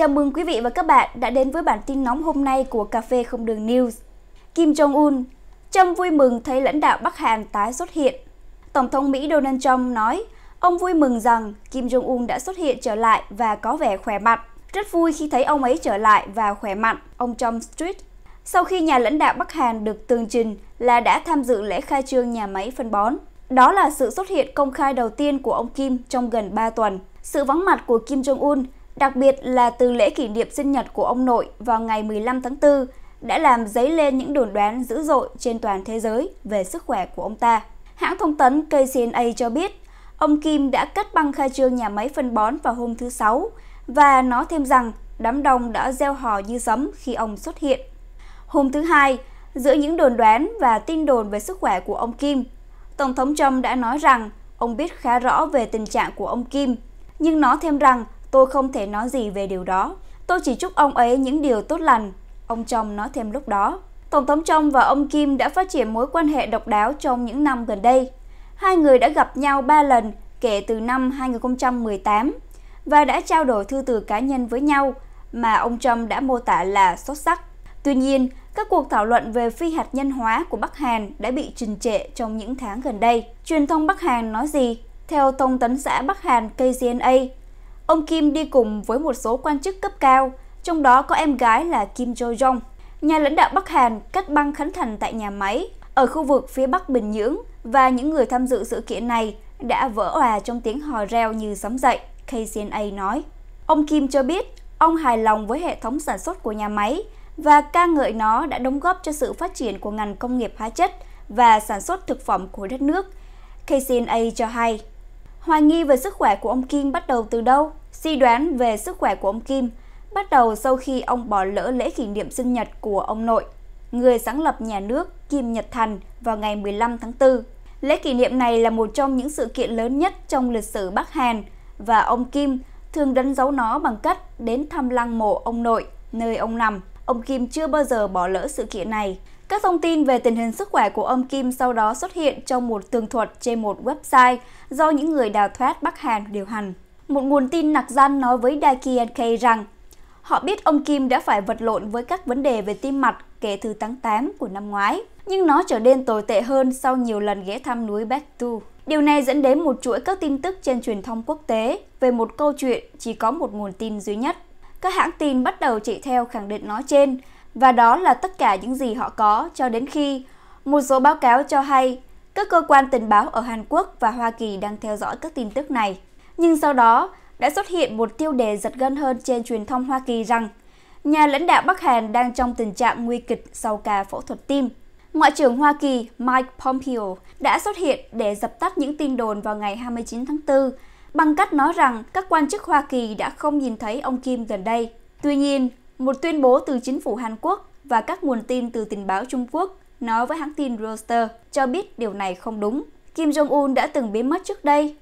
Chào mừng quý vị và các bạn đã đến với bản tin nóng hôm nay của Cà phê Không Đường News. Kim Jong-un, Trump vui mừng thấy lãnh đạo Bắc Hàn tái xuất hiện. Tổng thống Mỹ Donald Trump nói, ông vui mừng rằng Kim Jong-un đã xuất hiện trở lại và có vẻ khỏe mạnh. Rất vui khi thấy ông ấy trở lại và khỏe mạnh, ông Trump tweet. Sau khi nhà lãnh đạo Bắc Hàn được tường trình là đã tham dự lễ khai trương nhà máy phân bón. Đó là sự xuất hiện công khai đầu tiên của ông Kim trong gần 3 tuần. Sự vắng mặt của Kim Jong-un đặc biệt là từ lễ kỷ niệm sinh nhật của ông nội vào ngày 15 tháng 4 đã làm dấy lên những đồn đoán dữ dội trên toàn thế giới về sức khỏe của ông ta. Hãng thông tấn KCNA cho biết, ông Kim đã cắt băng khai trương nhà máy phân bón vào hôm thứ Sáu và nó thêm rằng đám đông đã gieo hò như sấm khi ông xuất hiện. Hôm thứ Hai, giữa những đồn đoán và tin đồn về sức khỏe của ông Kim, Tổng thống Trump đã nói rằng ông biết khá rõ về tình trạng của ông Kim, nhưng nó thêm rằng Tôi không thể nói gì về điều đó. Tôi chỉ chúc ông ấy những điều tốt lành, ông trump nói thêm lúc đó. Tổng thống trump và ông Kim đã phát triển mối quan hệ độc đáo trong những năm gần đây. Hai người đã gặp nhau ba lần kể từ năm 2018 và đã trao đổi thư từ cá nhân với nhau mà ông Trump đã mô tả là xuất sắc. Tuy nhiên, các cuộc thảo luận về phi hạt nhân hóa của Bắc Hàn đã bị trì trệ trong những tháng gần đây. Truyền thông Bắc Hàn nói gì? Theo Thông tấn xã Bắc Hàn KCNA, Ông Kim đi cùng với một số quan chức cấp cao, trong đó có em gái là Kim Jo-jong, nhà lãnh đạo Bắc Hàn cắt băng khánh thành tại nhà máy ở khu vực phía Bắc Bình Nhưỡng và những người tham dự sự kiện này đã vỡ òa trong tiếng hò reo như sấm dậy, KCNA nói. Ông Kim cho biết ông hài lòng với hệ thống sản xuất của nhà máy và ca ngợi nó đã đóng góp cho sự phát triển của ngành công nghiệp hóa chất và sản xuất thực phẩm của đất nước. KCNA cho hay, hoài nghi về sức khỏe của ông Kim bắt đầu từ đâu? Suy đoán về sức khỏe của ông Kim bắt đầu sau khi ông bỏ lỡ lễ kỷ niệm sinh nhật của ông nội, người sáng lập nhà nước Kim Nhật Thành vào ngày 15 tháng 4. Lễ kỷ niệm này là một trong những sự kiện lớn nhất trong lịch sử Bắc Hàn và ông Kim thường đánh dấu nó bằng cách đến thăm lăng mộ ông nội, nơi ông nằm. Ông Kim chưa bao giờ bỏ lỡ sự kiện này. Các thông tin về tình hình sức khỏe của ông Kim sau đó xuất hiện trong một tường thuật trên một website do những người đào thoát Bắc Hàn điều hành một nguồn tin nạc danh nói với Đài KNK rằng họ biết ông Kim đã phải vật lộn với các vấn đề về tim mạch kể từ tháng 8 của năm ngoái, nhưng nó trở nên tồi tệ hơn sau nhiều lần ghé thăm núi Baekdu. Điều này dẫn đến một chuỗi các tin tức trên truyền thông quốc tế về một câu chuyện chỉ có một nguồn tin duy nhất. Các hãng tin bắt đầu chạy theo khẳng định nói trên, và đó là tất cả những gì họ có cho đến khi một số báo cáo cho hay các cơ quan tình báo ở Hàn Quốc và Hoa Kỳ đang theo dõi các tin tức này. Nhưng sau đó, đã xuất hiện một tiêu đề giật gân hơn trên truyền thông Hoa Kỳ rằng nhà lãnh đạo Bắc Hàn đang trong tình trạng nguy kịch sau ca phẫu thuật tim. Ngoại trưởng Hoa Kỳ Mike Pompeo đã xuất hiện để dập tắt những tin đồn vào ngày 29 tháng 4 bằng cách nói rằng các quan chức Hoa Kỳ đã không nhìn thấy ông Kim gần đây. Tuy nhiên, một tuyên bố từ chính phủ Hàn Quốc và các nguồn tin từ tình báo Trung Quốc nói với hãng tin Reuters cho biết điều này không đúng. Kim Jong-un đã từng biến mất trước đây.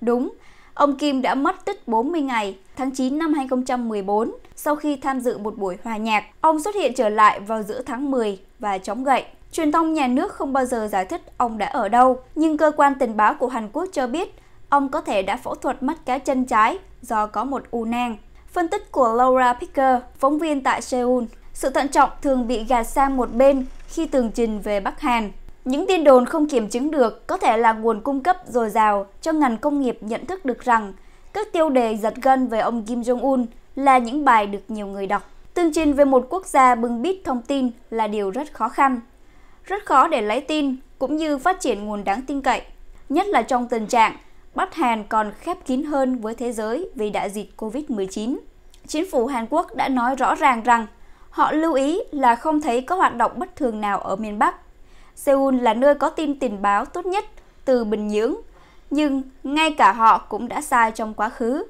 Đúng, Ông Kim đã mất tích 40 ngày, tháng 9 năm 2014, sau khi tham dự một buổi hòa nhạc. Ông xuất hiện trở lại vào giữa tháng 10 và chống gậy. Truyền thông nhà nước không bao giờ giải thích ông đã ở đâu, nhưng cơ quan tình báo của Hàn Quốc cho biết ông có thể đã phẫu thuật mất cá chân trái do có một u nang. Phân tích của Laura Picker, phóng viên tại Seoul, sự thận trọng thường bị gạt sang một bên khi tường trình về Bắc Hàn. Những tin đồn không kiểm chứng được có thể là nguồn cung cấp dồi dào cho ngành công nghiệp nhận thức được rằng các tiêu đề giật gân về ông Kim Jong-un là những bài được nhiều người đọc. Tương trình về một quốc gia bưng bít thông tin là điều rất khó khăn. Rất khó để lấy tin cũng như phát triển nguồn đáng tin cậy, nhất là trong tình trạng Bắc Hàn còn khép kín hơn với thế giới vì đại dịch COVID-19. Chính phủ Hàn Quốc đã nói rõ ràng rằng họ lưu ý là không thấy có hoạt động bất thường nào ở miền Bắc Seoul là nơi có tin tình báo tốt nhất từ Bình Nhưỡng, nhưng ngay cả họ cũng đã sai trong quá khứ.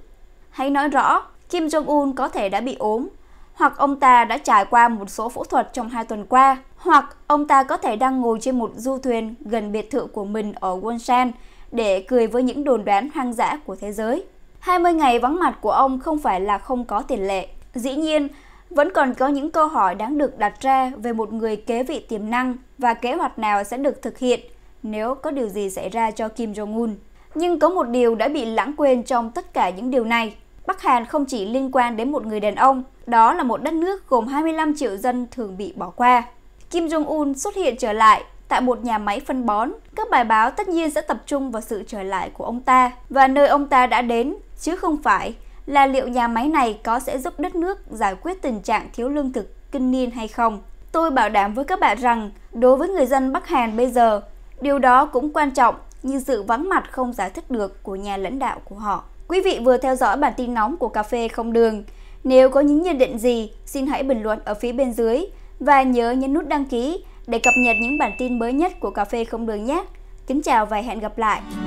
Hãy nói rõ, Kim Jong-un có thể đã bị ốm, hoặc ông ta đã trải qua một số phẫu thuật trong hai tuần qua, hoặc ông ta có thể đang ngồi trên một du thuyền gần biệt thự của mình ở Wonsan để cười với những đồn đoán hoang dã của thế giới. 20 ngày vắng mặt của ông không phải là không có tiền lệ. Dĩ nhiên, vẫn còn có những câu hỏi đáng được đặt ra về một người kế vị tiềm năng và kế hoạch nào sẽ được thực hiện nếu có điều gì xảy ra cho Kim Jong-un. Nhưng có một điều đã bị lãng quên trong tất cả những điều này. Bắc Hàn không chỉ liên quan đến một người đàn ông, đó là một đất nước gồm 25 triệu dân thường bị bỏ qua. Kim Jong-un xuất hiện trở lại tại một nhà máy phân bón, các bài báo tất nhiên sẽ tập trung vào sự trở lại của ông ta và nơi ông ta đã đến, chứ không phải là liệu nhà máy này có sẽ giúp đất nước giải quyết tình trạng thiếu lương thực kinh niên hay không. Tôi bảo đảm với các bạn rằng, đối với người dân Bắc Hàn bây giờ, điều đó cũng quan trọng như sự vắng mặt không giải thích được của nhà lãnh đạo của họ. Quý vị vừa theo dõi bản tin nóng của Cà phê Không Đường. Nếu có những nhận định gì, xin hãy bình luận ở phía bên dưới và nhớ nhấn nút đăng ký để cập nhật những bản tin mới nhất của Cà phê Không Đường nhé. Kính chào và hẹn gặp lại!